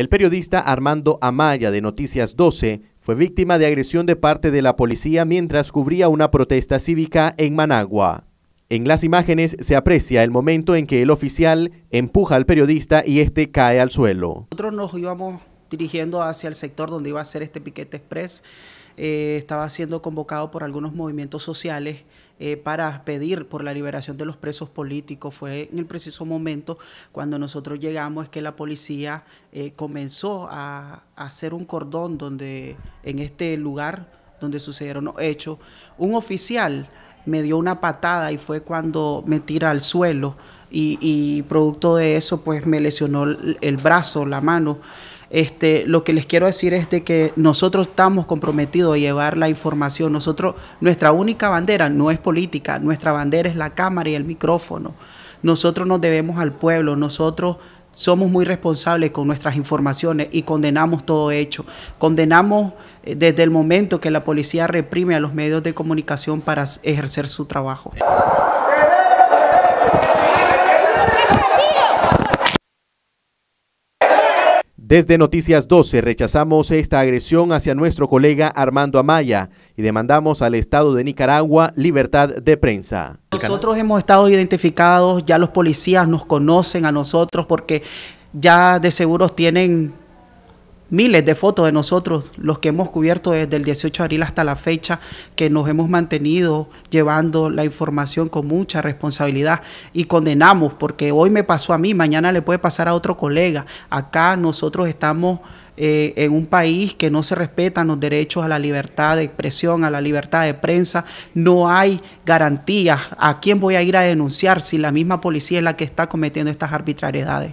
El periodista Armando Amaya de Noticias 12 fue víctima de agresión de parte de la policía mientras cubría una protesta cívica en Managua. En las imágenes se aprecia el momento en que el oficial empuja al periodista y este cae al suelo. Nosotros nos íbamos dirigiendo hacia el sector donde iba a ser este piquete express. Eh, estaba siendo convocado por algunos movimientos sociales eh, para pedir por la liberación de los presos políticos. Fue en el preciso momento cuando nosotros llegamos que la policía eh, comenzó a, hacer un cordón donde en este lugar donde sucedieron los hechos, un oficial me dio una patada y fue cuando me tira al suelo y, y producto de eso pues me lesionó el brazo, la mano. Este, lo que les quiero decir es de que nosotros estamos comprometidos a llevar la información. Nosotros, nuestra única bandera no es política, nuestra bandera es la cámara y el micrófono. Nosotros nos debemos al pueblo, nosotros somos muy responsables con nuestras informaciones y condenamos todo hecho. Condenamos eh, desde el momento que la policía reprime a los medios de comunicación para ejercer su trabajo. Desde Noticias 12 rechazamos esta agresión hacia nuestro colega Armando Amaya y demandamos al Estado de Nicaragua libertad de prensa. Nosotros hemos estado identificados, ya los policías nos conocen a nosotros porque ya de seguros tienen miles de fotos de nosotros, los que hemos cubierto desde el 18 de abril hasta la fecha, que nos hemos mantenido llevando la información con mucha responsabilidad y condenamos, porque hoy me pasó a mí, mañana le puede pasar a otro colega. Acá nosotros estamos eh, en un país que no se respetan los derechos a la libertad de expresión, a la libertad de prensa, no hay garantías. ¿A quién voy a ir a denunciar si la misma policía es la que está cometiendo estas arbitrariedades?